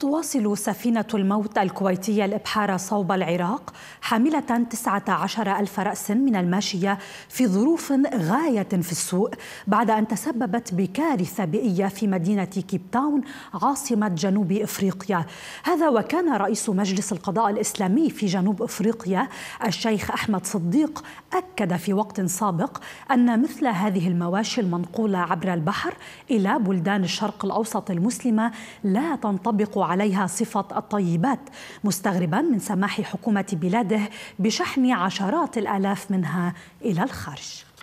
تواصل سفينة الموت الكويتية الإبحار صوب العراق حاملة 19 ألف رأس من الماشية في ظروف غاية في السوء بعد أن تسببت بكارثة بيئية في مدينة كيب تاون عاصمة جنوب إفريقيا هذا وكان رئيس مجلس القضاء الإسلامي في جنوب إفريقيا الشيخ أحمد صديق أكد في وقت سابق أن مثل هذه المواشي المنقولة عبر البحر إلى بلدان الشرق الأوسط المسلمة لا تنطبق عليها صفة الطيبات مستغربا من سماح حكومة بلاده بشحن عشرات الآلاف منها إلى الخارج